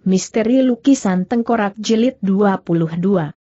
Misteri Lukisan Tengkorak Jilid 22. 22.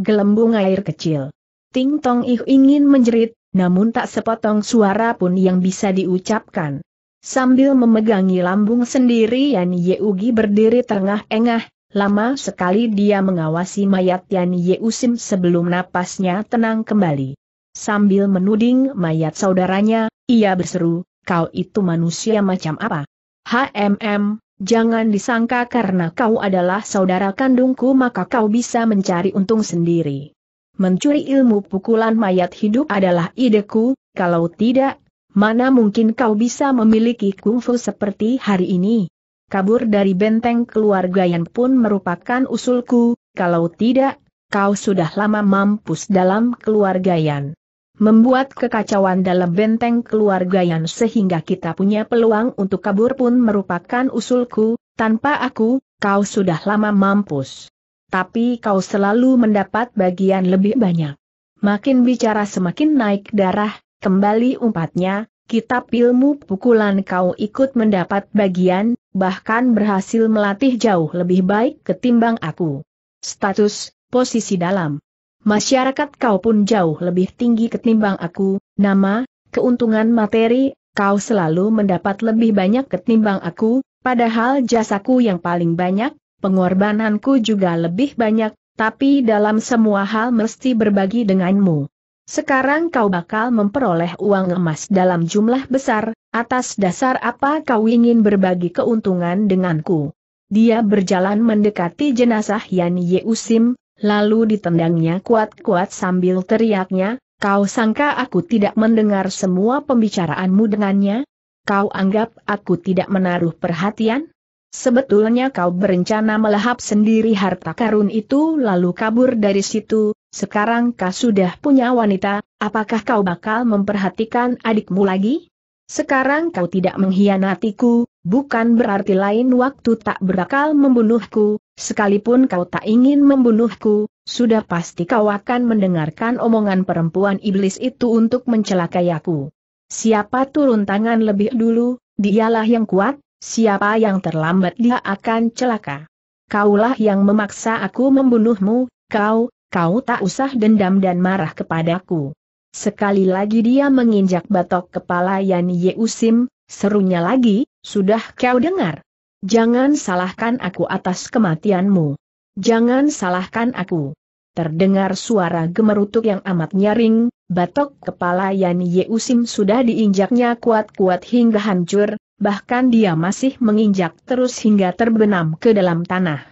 Gelembung air kecil. Ting Tong Ih ingin menjerit, namun tak sepotong suara pun yang bisa diucapkan. Sambil memegangi lambung sendiri Yan Yeugi berdiri tengah-engah, lama sekali dia mengawasi mayat Yan Yeusim sebelum napasnya tenang kembali. Sambil menuding mayat saudaranya, ia berseru, kau itu manusia macam apa? HMM, Jangan disangka karena kau adalah saudara kandungku maka kau bisa mencari untung sendiri. Mencuri ilmu pukulan mayat hidup adalah ideku, kalau tidak, mana mungkin kau bisa memiliki kungfu seperti hari ini. Kabur dari benteng keluarga yang pun merupakan usulku, kalau tidak, kau sudah lama mampus dalam keluarga yang membuat kekacauan dalam benteng keluarga yang sehingga kita punya peluang untuk kabur pun merupakan usulku, tanpa aku, kau sudah lama mampus. Tapi kau selalu mendapat bagian lebih banyak. Makin bicara semakin naik darah, kembali umpatnya, kitab ilmu pukulan kau ikut mendapat bagian, bahkan berhasil melatih jauh lebih baik ketimbang aku. Status, posisi dalam Masyarakat kau pun jauh lebih tinggi ketimbang aku, nama, keuntungan materi, kau selalu mendapat lebih banyak ketimbang aku, padahal jasaku yang paling banyak, pengorbananku juga lebih banyak, tapi dalam semua hal mesti berbagi denganmu. Sekarang kau bakal memperoleh uang emas dalam jumlah besar, atas dasar apa kau ingin berbagi keuntungan denganku. Dia berjalan mendekati jenazah Yan Yeusim, lalu ditendangnya kuat-kuat sambil teriaknya, kau sangka aku tidak mendengar semua pembicaraanmu dengannya? Kau anggap aku tidak menaruh perhatian? Sebetulnya kau berencana melahap sendiri harta karun itu lalu kabur dari situ, sekarang kau sudah punya wanita, apakah kau bakal memperhatikan adikmu lagi? Sekarang kau tidak mengkhianatiku, bukan berarti lain waktu tak berakal membunuhku, Sekalipun kau tak ingin membunuhku, sudah pasti kau akan mendengarkan omongan perempuan iblis itu untuk mencelakai aku. Siapa turun tangan lebih dulu, dialah yang kuat, siapa yang terlambat dia akan celaka. Kaulah yang memaksa aku membunuhmu, kau, kau tak usah dendam dan marah kepadaku. Sekali lagi dia menginjak batok kepala Yan Yeusim, serunya lagi, sudah kau dengar. Jangan salahkan aku atas kematianmu. Jangan salahkan aku. Terdengar suara gemerutuk yang amat nyaring, batok kepala Yan Yeusim sudah diinjaknya kuat-kuat hingga hancur, bahkan dia masih menginjak terus hingga terbenam ke dalam tanah.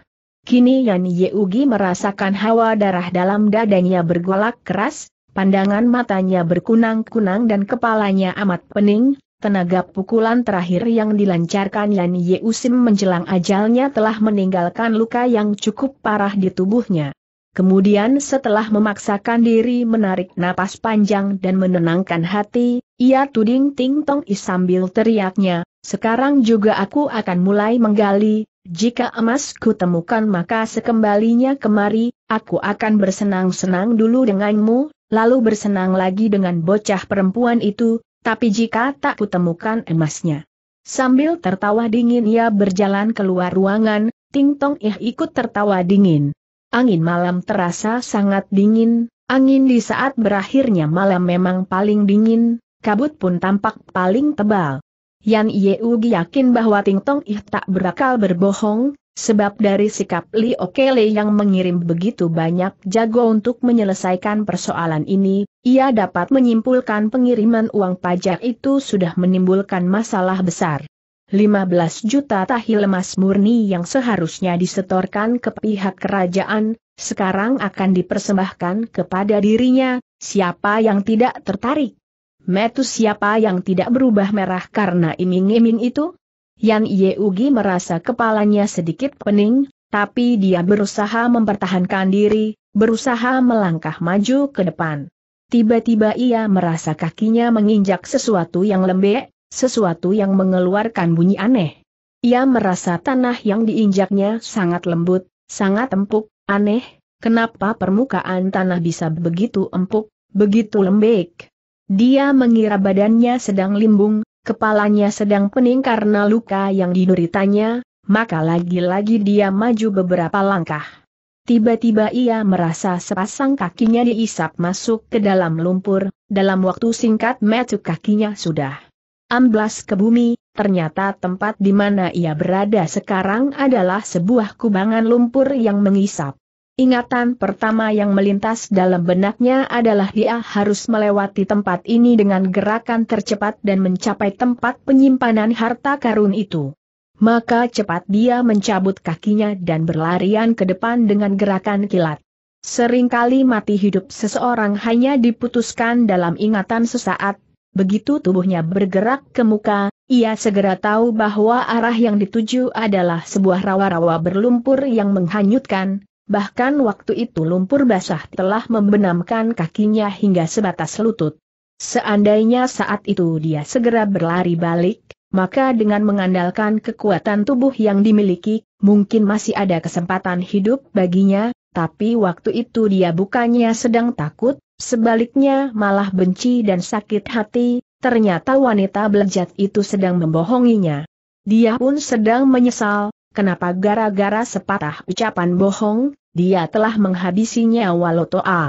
Kini Yan Yeugi merasakan hawa darah dalam dadanya bergolak keras, pandangan matanya berkunang-kunang dan kepalanya amat pening, Tenaga pukulan terakhir yang dilancarkan Yan Usim menjelang ajalnya telah meninggalkan luka yang cukup parah di tubuhnya. Kemudian setelah memaksakan diri menarik napas panjang dan menenangkan hati, ia tuding ting tong is sambil teriaknya, sekarang juga aku akan mulai menggali, jika emasku temukan maka sekembalinya kemari, aku akan bersenang-senang dulu denganmu, lalu bersenang lagi dengan bocah perempuan itu, tapi jika tak kutemukan emasnya. Sambil tertawa dingin ia berjalan keluar ruangan, Ting Tong Ih ikut tertawa dingin. Angin malam terasa sangat dingin, angin di saat berakhirnya malam memang paling dingin, kabut pun tampak paling tebal. Yan Yeugi yakin bahwa Ting Tong Ih tak berakal berbohong, Sebab dari sikap Li Okele yang mengirim begitu banyak jago untuk menyelesaikan persoalan ini, ia dapat menyimpulkan pengiriman uang pajak itu sudah menimbulkan masalah besar. 15 juta tahil emas murni yang seharusnya disetorkan ke pihak kerajaan, sekarang akan dipersembahkan kepada dirinya, siapa yang tidak tertarik? Metu siapa yang tidak berubah merah karena iming-iming itu? Yan Yeugi merasa kepalanya sedikit pening, tapi dia berusaha mempertahankan diri, berusaha melangkah maju ke depan. Tiba-tiba ia merasa kakinya menginjak sesuatu yang lembek, sesuatu yang mengeluarkan bunyi aneh. Ia merasa tanah yang diinjaknya sangat lembut, sangat empuk, aneh, kenapa permukaan tanah bisa begitu empuk, begitu lembek. Dia mengira badannya sedang limbung, Kepalanya sedang pening karena luka yang dideritanya, maka lagi-lagi dia maju beberapa langkah. Tiba-tiba ia merasa sepasang kakinya diisap masuk ke dalam lumpur, dalam waktu singkat metu kakinya sudah amblas ke bumi, ternyata tempat di mana ia berada sekarang adalah sebuah kubangan lumpur yang mengisap. Ingatan pertama yang melintas dalam benaknya adalah dia harus melewati tempat ini dengan gerakan tercepat dan mencapai tempat penyimpanan harta karun itu. Maka cepat dia mencabut kakinya dan berlarian ke depan dengan gerakan kilat. Seringkali mati hidup seseorang hanya diputuskan dalam ingatan sesaat, begitu tubuhnya bergerak ke muka, ia segera tahu bahwa arah yang dituju adalah sebuah rawa-rawa berlumpur yang menghanyutkan, bahkan waktu itu lumpur basah telah membenamkan kakinya hingga sebatas lutut. Seandainya saat itu dia segera berlari balik, maka dengan mengandalkan kekuatan tubuh yang dimiliki, mungkin masih ada kesempatan hidup baginya, tapi waktu itu dia bukannya sedang takut, sebaliknya malah benci dan sakit hati, ternyata wanita belejat itu sedang membohonginya. Dia pun sedang menyesal, kenapa gara-gara sepatah ucapan bohong, dia telah menghabisinya nyawa Lotoa.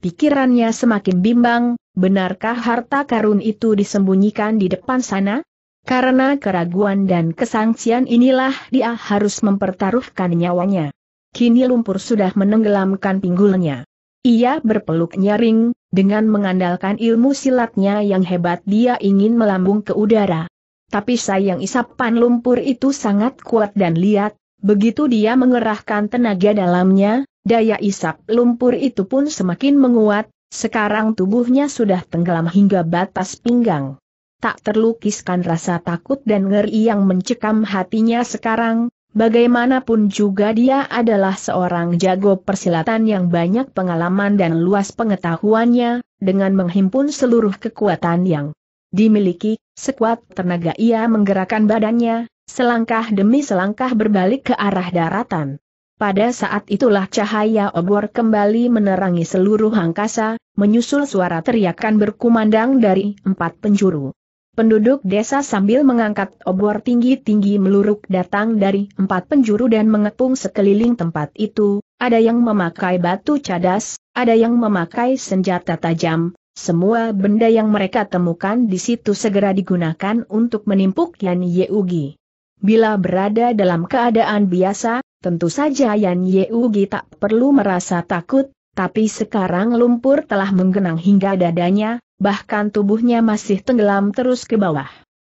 Pikirannya semakin bimbang, benarkah harta karun itu disembunyikan di depan sana? Karena keraguan dan kesangsian inilah dia harus mempertaruhkan nyawanya. Kini lumpur sudah menenggelamkan pinggulnya. Ia berpeluk nyaring, dengan mengandalkan ilmu silatnya yang hebat dia ingin melambung ke udara. Tapi sayang isapan lumpur itu sangat kuat dan liat, Begitu dia mengerahkan tenaga dalamnya, daya isap lumpur itu pun semakin menguat, sekarang tubuhnya sudah tenggelam hingga batas pinggang. Tak terlukiskan rasa takut dan ngeri yang mencekam hatinya sekarang, bagaimanapun juga dia adalah seorang jago persilatan yang banyak pengalaman dan luas pengetahuannya, dengan menghimpun seluruh kekuatan yang dimiliki, sekuat tenaga ia menggerakkan badannya, selangkah demi selangkah berbalik ke arah daratan. Pada saat itulah cahaya obor kembali menerangi seluruh angkasa, menyusul suara teriakan berkumandang dari empat penjuru. Penduduk desa sambil mengangkat obor tinggi-tinggi meluruk datang dari empat penjuru dan mengepung sekeliling tempat itu, ada yang memakai batu cadas, ada yang memakai senjata tajam, semua benda yang mereka temukan di situ segera digunakan untuk menimpuk Yan Yeugi. Bila berada dalam keadaan biasa, tentu saja Yan Yeugi tak perlu merasa takut, tapi sekarang lumpur telah menggenang hingga dadanya, bahkan tubuhnya masih tenggelam terus ke bawah.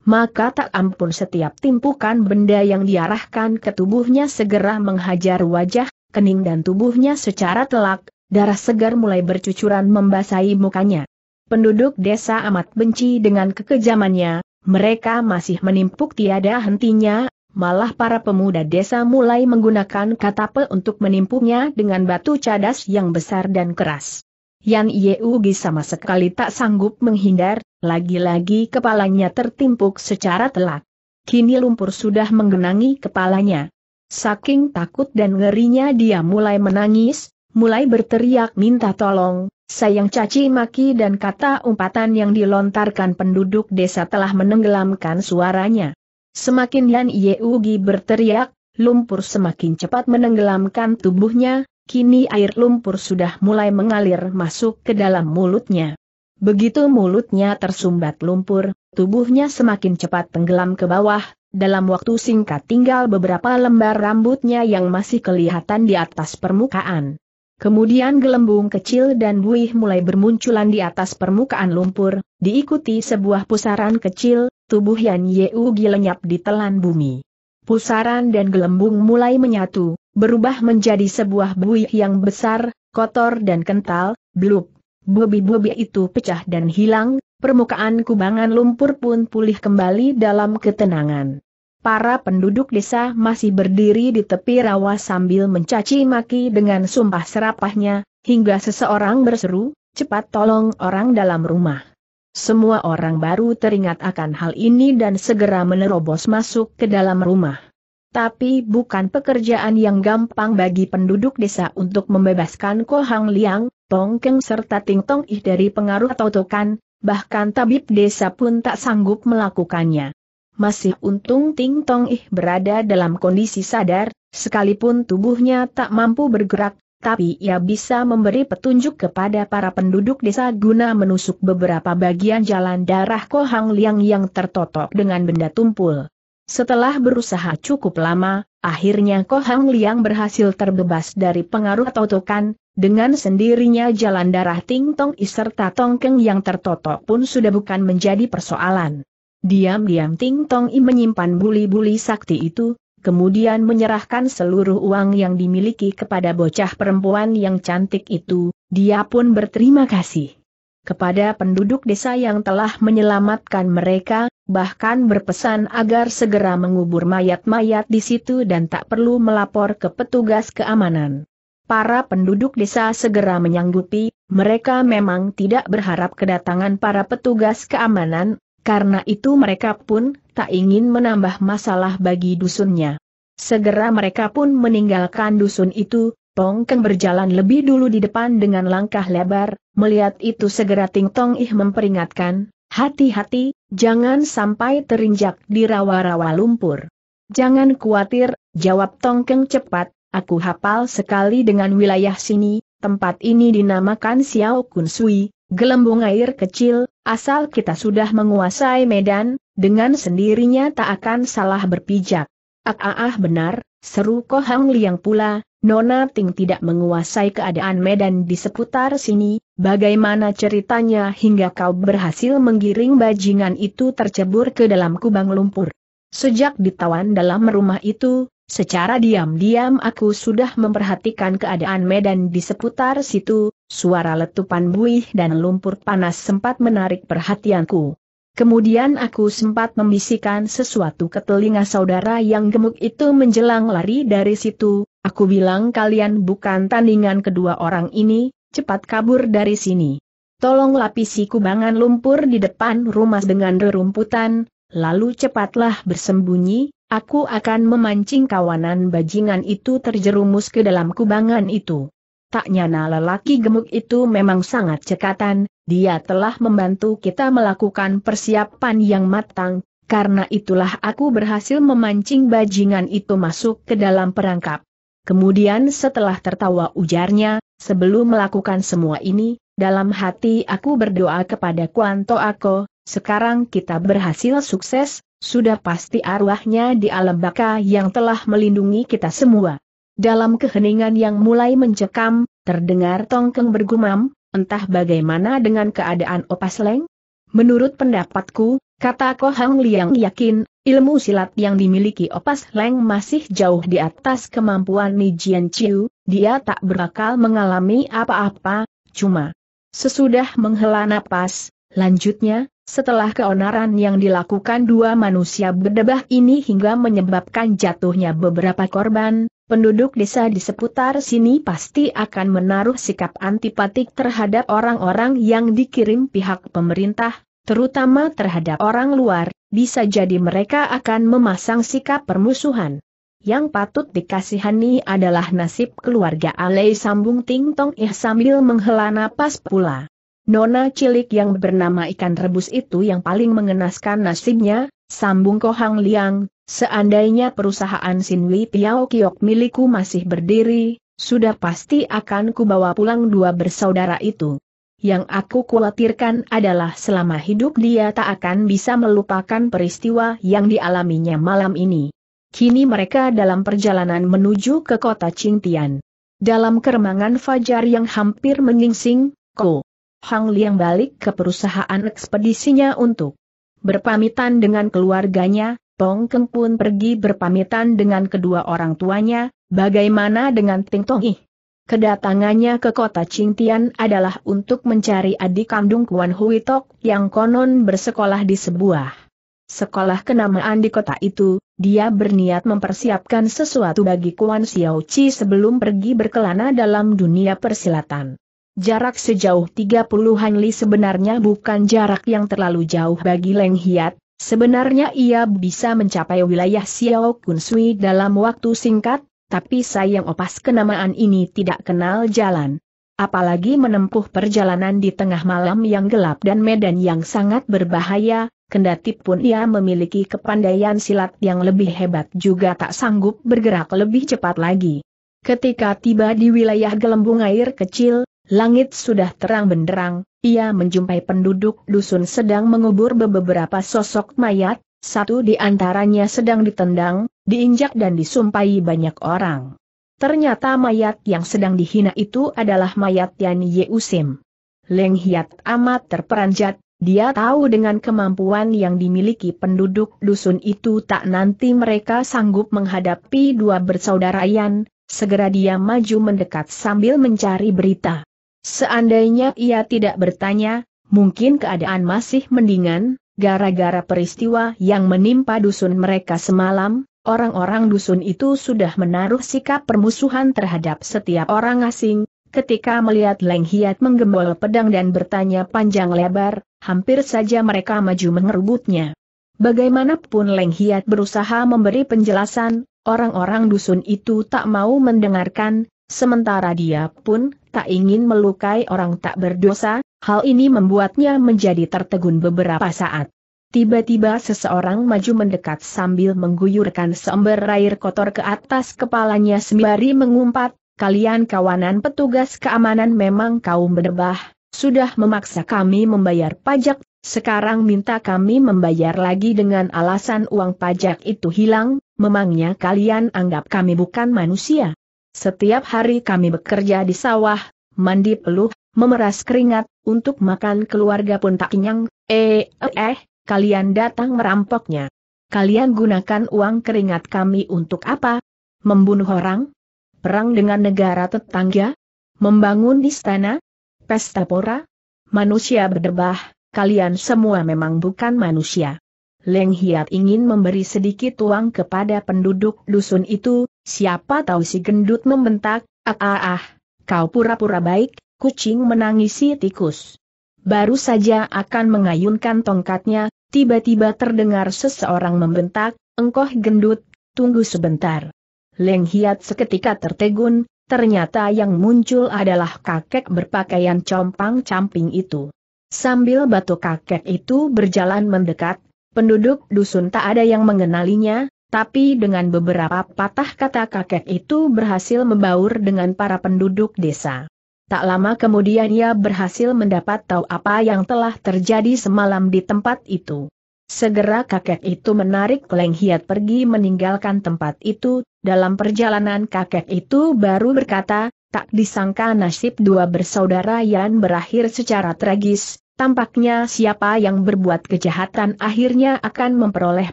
Maka tak ampun setiap timpukan benda yang diarahkan ke tubuhnya segera menghajar wajah, kening dan tubuhnya secara telak, darah segar mulai bercucuran membasahi mukanya. Penduduk desa amat benci dengan kekejamannya, mereka masih menimpuk tiada hentinya, malah para pemuda desa mulai menggunakan katapel untuk menimpuknya dengan batu cadas yang besar dan keras. Yan Yeugi sama sekali tak sanggup menghindar, lagi-lagi kepalanya tertimpuk secara telak. Kini lumpur sudah menggenangi kepalanya. Saking takut dan ngerinya dia mulai menangis, mulai berteriak minta tolong, Sayang caci maki dan kata umpatan yang dilontarkan penduduk desa telah menenggelamkan suaranya. Semakin Yan Yeugi berteriak, lumpur semakin cepat menenggelamkan tubuhnya, kini air lumpur sudah mulai mengalir masuk ke dalam mulutnya. Begitu mulutnya tersumbat lumpur, tubuhnya semakin cepat tenggelam ke bawah, dalam waktu singkat tinggal beberapa lembar rambutnya yang masih kelihatan di atas permukaan. Kemudian gelembung kecil dan buih mulai bermunculan di atas permukaan lumpur, diikuti sebuah pusaran kecil, tubuh Yan Yeugi lenyap di telan bumi. Pusaran dan gelembung mulai menyatu, berubah menjadi sebuah buih yang besar, kotor dan kental, blub. Bobi-bobi itu pecah dan hilang, permukaan kubangan lumpur pun pulih kembali dalam ketenangan para penduduk desa masih berdiri di tepi rawa sambil mencaci maki dengan sumpah serapahnya, hingga seseorang berseru, cepat tolong orang dalam rumah. Semua orang baru teringat akan hal ini dan segera menerobos masuk ke dalam rumah. Tapi bukan pekerjaan yang gampang bagi penduduk desa untuk membebaskan Kohang Liang, Tongkeng serta Ting Tong Ih dari pengaruh totokan, bahkan tabib desa pun tak sanggup melakukannya. Masih untung Ting Tong Ih berada dalam kondisi sadar, sekalipun tubuhnya tak mampu bergerak, tapi ia bisa memberi petunjuk kepada para penduduk desa guna menusuk beberapa bagian jalan darah Kohang Liang yang tertotok dengan benda tumpul. Setelah berusaha cukup lama, akhirnya Kohang Liang berhasil terbebas dari pengaruh totokan, dengan sendirinya jalan darah Ting Tong ih serta Tongkeng yang tertotok pun sudah bukan menjadi persoalan. Diam-diam Ting Tong I menyimpan buli-buli sakti itu, kemudian menyerahkan seluruh uang yang dimiliki kepada bocah perempuan yang cantik itu, dia pun berterima kasih. Kepada penduduk desa yang telah menyelamatkan mereka, bahkan berpesan agar segera mengubur mayat-mayat di situ dan tak perlu melapor ke petugas keamanan. Para penduduk desa segera menyanggupi, mereka memang tidak berharap kedatangan para petugas keamanan, karena itu mereka pun tak ingin menambah masalah bagi dusunnya. Segera mereka pun meninggalkan dusun itu, Tong Keng berjalan lebih dulu di depan dengan langkah lebar, melihat itu segera Ting Tong Ih memperingatkan, hati-hati, jangan sampai terinjak di rawa-rawa lumpur. Jangan khawatir, jawab Tong Keng cepat, aku hafal sekali dengan wilayah sini, tempat ini dinamakan Xiao Kun Sui, Gelembung air kecil, asal kita sudah menguasai medan, dengan sendirinya tak akan salah berpijak. Ah ah, ah benar, seru Ko Hang Liang pula, Nona Ting tidak menguasai keadaan medan di seputar sini, bagaimana ceritanya hingga kau berhasil menggiring bajingan itu tercebur ke dalam kubang lumpur. Sejak ditawan dalam rumah itu, Secara diam-diam aku sudah memperhatikan keadaan medan di seputar situ, suara letupan buih dan lumpur panas sempat menarik perhatianku. Kemudian aku sempat membisikkan sesuatu ke telinga saudara yang gemuk itu menjelang lari dari situ, aku bilang kalian bukan tandingan kedua orang ini, cepat kabur dari sini. Tolong lapisi kubangan lumpur di depan rumah dengan rerumputan, lalu cepatlah bersembunyi, Aku akan memancing kawanan bajingan itu terjerumus ke dalam kubangan itu. Tak nyana lelaki gemuk itu memang sangat cekatan, dia telah membantu kita melakukan persiapan yang matang, karena itulah aku berhasil memancing bajingan itu masuk ke dalam perangkap. Kemudian setelah tertawa ujarnya, sebelum melakukan semua ini, dalam hati aku berdoa kepada Kuanto Ako, sekarang kita berhasil sukses, sudah pasti arwahnya di alam baka yang telah melindungi kita semua. Dalam keheningan yang mulai mencekam, terdengar Tongkeng bergumam, entah bagaimana dengan keadaan Opas Leng? Menurut pendapatku, kata Ko Hang Liang yakin, ilmu silat yang dimiliki Opas Leng masih jauh di atas kemampuan Nijian Chiu, dia tak berakal mengalami apa-apa, cuma sesudah menghela napas, lanjutnya, setelah keonaran yang dilakukan dua manusia berdebah ini hingga menyebabkan jatuhnya beberapa korban, penduduk desa di seputar sini pasti akan menaruh sikap antipatik terhadap orang-orang yang dikirim pihak pemerintah, terutama terhadap orang luar, bisa jadi mereka akan memasang sikap permusuhan. Yang patut dikasihani adalah nasib keluarga Alei Sambung Ting Tong Eh sambil menghela napas pula. Nona cilik yang bernama ikan rebus itu yang paling mengenaskan nasibnya, sambung Kohang Liang, seandainya perusahaan Sinwi Piao Kiok milikku masih berdiri, sudah pasti akan kubawa pulang dua bersaudara itu. Yang aku khawatirkan adalah selama hidup dia tak akan bisa melupakan peristiwa yang dialaminya malam ini. Kini mereka dalam perjalanan menuju ke kota Qingtian. Dalam keremangan fajar yang hampir menyingsing, Ko Hang Liang balik ke perusahaan ekspedisinya untuk berpamitan dengan keluarganya, Tong Keng pun pergi berpamitan dengan kedua orang tuanya, bagaimana dengan Ting Tong Ih? Kedatangannya ke kota Qingtian adalah untuk mencari adik kandung Kuan Hui Tok yang konon bersekolah di sebuah sekolah kenamaan di kota itu, dia berniat mempersiapkan sesuatu bagi Kuan Xiao Chi sebelum pergi berkelana dalam dunia persilatan. Jarak sejauh 30-an sebenarnya bukan jarak yang terlalu jauh bagi Leng Hiat, sebenarnya ia bisa mencapai wilayah Xiao Kun Sui dalam waktu singkat, tapi sayang opas kenamaan ini tidak kenal jalan. Apalagi menempuh perjalanan di tengah malam yang gelap dan medan yang sangat berbahaya, kendati pun ia memiliki kepandaian silat yang lebih hebat juga tak sanggup bergerak lebih cepat lagi. Ketika tiba di wilayah gelembung air kecil, Langit sudah terang benderang, ia menjumpai penduduk dusun sedang mengubur beberapa sosok mayat, satu di antaranya sedang ditendang, diinjak dan disumpai banyak orang. Ternyata mayat yang sedang dihina itu adalah mayat Yan Usim. Leng Hiat amat terperanjat, dia tahu dengan kemampuan yang dimiliki penduduk dusun itu tak nanti mereka sanggup menghadapi dua bersaudara Yan, segera dia maju mendekat sambil mencari berita. Seandainya ia tidak bertanya, mungkin keadaan masih mendingan, gara-gara peristiwa yang menimpa dusun mereka semalam, orang-orang dusun itu sudah menaruh sikap permusuhan terhadap setiap orang asing, ketika melihat Leng Hiat menggembol pedang dan bertanya panjang lebar, hampir saja mereka maju mengerubutnya. Bagaimanapun Leng Hiat berusaha memberi penjelasan, orang-orang dusun itu tak mau mendengarkan, sementara dia pun tak ingin melukai orang tak berdosa, hal ini membuatnya menjadi tertegun beberapa saat. Tiba-tiba seseorang maju mendekat sambil mengguyurkan seember air kotor ke atas kepalanya sembari mengumpat, kalian kawanan petugas keamanan memang kaum berdebah, sudah memaksa kami membayar pajak, sekarang minta kami membayar lagi dengan alasan uang pajak itu hilang, memangnya kalian anggap kami bukan manusia? Setiap hari kami bekerja di sawah, mandi peluh, memeras keringat, untuk makan keluarga pun tak kenyang, eh, eh, eh, kalian datang merampoknya. Kalian gunakan uang keringat kami untuk apa? Membunuh orang? Perang dengan negara tetangga? Membangun istana? Pesta pora? Manusia berdebah, kalian semua memang bukan manusia. Leng Hiat ingin memberi sedikit uang kepada penduduk dusun itu, Siapa tahu si gendut membentak, ah ah ah, kau pura-pura baik, kucing menangisi tikus. Baru saja akan mengayunkan tongkatnya, tiba-tiba terdengar seseorang membentak, engkoh gendut, tunggu sebentar. Leng Hiat seketika tertegun, ternyata yang muncul adalah kakek berpakaian compang-camping itu. Sambil batu kakek itu berjalan mendekat, penduduk dusun tak ada yang mengenalinya, tapi dengan beberapa patah kata kakek itu berhasil membaur dengan para penduduk desa. Tak lama kemudian ia berhasil mendapat tahu apa yang telah terjadi semalam di tempat itu. Segera kakek itu menarik Leng Hiat pergi meninggalkan tempat itu, dalam perjalanan kakek itu baru berkata, tak disangka nasib dua bersaudara yang berakhir secara tragis, Tampaknya siapa yang berbuat kejahatan akhirnya akan memperoleh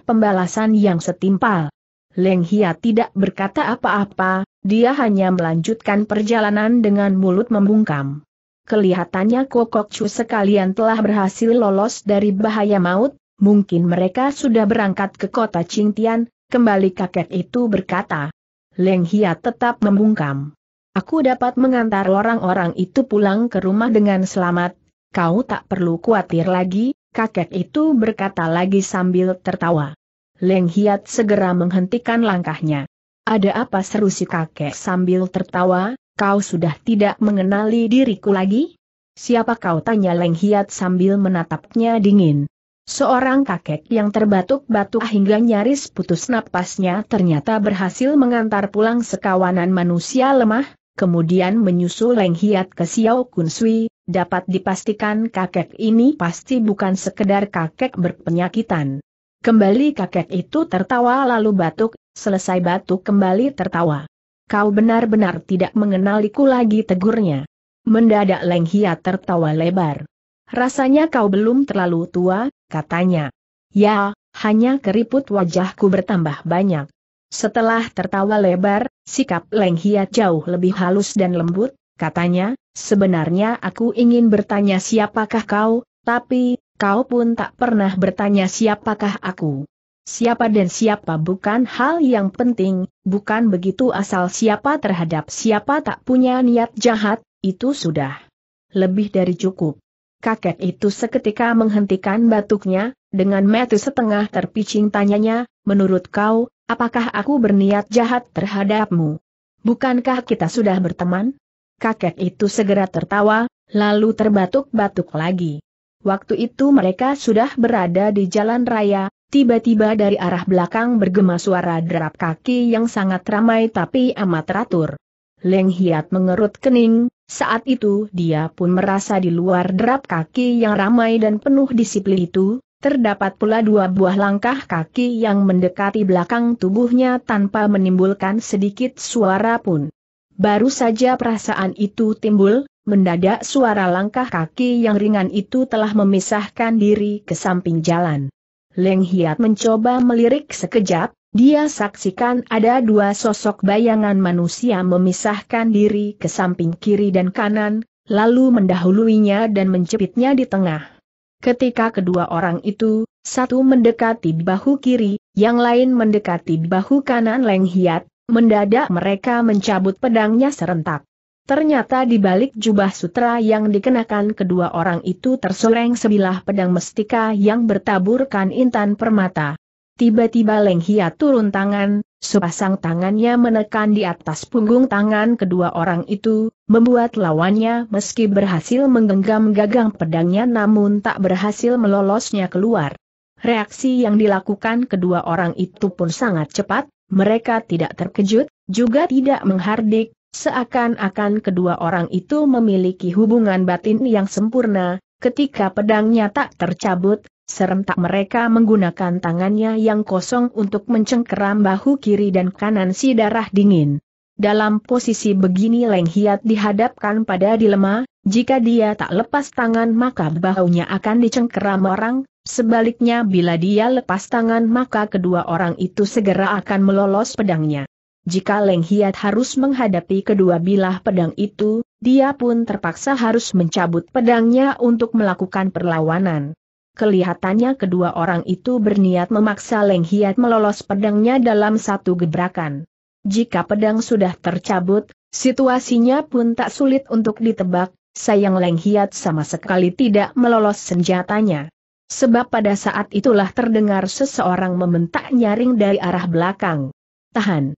pembalasan yang setimpal. Leng Hia tidak berkata apa-apa, dia hanya melanjutkan perjalanan dengan mulut membungkam. Kelihatannya Kokok Chu sekalian telah berhasil lolos dari bahaya maut, mungkin mereka sudah berangkat ke kota Qingtian, kembali kakek itu berkata. Leng Hia tetap membungkam. Aku dapat mengantar orang-orang itu pulang ke rumah dengan selamat, kau tak perlu khawatir lagi, kakek itu berkata lagi sambil tertawa. Leng Hiat segera menghentikan langkahnya. Ada apa seru si kakek sambil tertawa, kau sudah tidak mengenali diriku lagi? Siapa kau tanya Leng Hiat sambil menatapnya dingin. Seorang kakek yang terbatuk-batuk hingga nyaris putus napasnya ternyata berhasil mengantar pulang sekawanan manusia lemah, kemudian menyusul Leng Hiat ke Xiao Kun Sui, Dapat dipastikan kakek ini pasti bukan sekedar kakek berpenyakitan. Kembali kakek itu tertawa lalu batuk, selesai batuk kembali tertawa. Kau benar-benar tidak mengenaliku lagi tegurnya. Mendadak Leng Hia tertawa lebar. Rasanya kau belum terlalu tua, katanya. Ya, hanya keriput wajahku bertambah banyak. Setelah tertawa lebar, sikap Leng Hia jauh lebih halus dan lembut, katanya, sebenarnya aku ingin bertanya siapakah kau, tapi, kau pun tak pernah bertanya siapakah aku. Siapa dan siapa bukan hal yang penting, bukan begitu asal siapa terhadap siapa tak punya niat jahat, itu sudah lebih dari cukup. Kakek itu seketika menghentikan batuknya, dengan metu setengah terpicing tanyanya, menurut kau, apakah aku berniat jahat terhadapmu? Bukankah kita sudah berteman? kakek itu segera tertawa, lalu terbatuk-batuk lagi. Waktu itu mereka sudah berada di jalan raya, tiba-tiba dari arah belakang bergema suara derap kaki yang sangat ramai tapi amat teratur. Leng Hiat mengerut kening, saat itu dia pun merasa di luar derap kaki yang ramai dan penuh disiplin itu, terdapat pula dua buah langkah kaki yang mendekati belakang tubuhnya tanpa menimbulkan sedikit suara pun. Baru saja perasaan itu timbul, mendadak suara langkah kaki yang ringan itu telah memisahkan diri ke samping jalan. Leng Hiat mencoba melirik sekejap, dia saksikan ada dua sosok bayangan manusia memisahkan diri ke samping kiri dan kanan, lalu mendahuluinya dan menjepitnya di tengah. Ketika kedua orang itu, satu mendekati bahu kiri, yang lain mendekati bahu kanan Leng Hiat, Mendadak mereka mencabut pedangnya serentak. Ternyata di balik jubah sutra yang dikenakan kedua orang itu tersoreng sebilah pedang mestika yang bertaburkan intan permata. Tiba-tiba Leng Hia turun tangan, sepasang tangannya menekan di atas punggung tangan kedua orang itu, membuat lawannya meski berhasil menggenggam gagang pedangnya namun tak berhasil melolosnya keluar. Reaksi yang dilakukan kedua orang itu pun sangat cepat, mereka tidak terkejut, juga tidak menghardik, seakan-akan kedua orang itu memiliki hubungan batin yang sempurna, ketika pedangnya tak tercabut, serentak mereka menggunakan tangannya yang kosong untuk mencengkeram bahu kiri dan kanan si darah dingin. Dalam posisi begini Leng Hiat dihadapkan pada dilema, jika dia tak lepas tangan maka baunya akan dicengkeram orang, Sebaliknya bila dia lepas tangan maka kedua orang itu segera akan melolos pedangnya. Jika Leng Hiat harus menghadapi kedua bilah pedang itu, dia pun terpaksa harus mencabut pedangnya untuk melakukan perlawanan. Kelihatannya kedua orang itu berniat memaksa Leng Hiat melolos pedangnya dalam satu gebrakan. Jika pedang sudah tercabut, situasinya pun tak sulit untuk ditebak, sayang Leng Hiat sama sekali tidak melolos senjatanya. Sebab pada saat itulah terdengar seseorang mementak nyaring dari arah belakang. Tahan!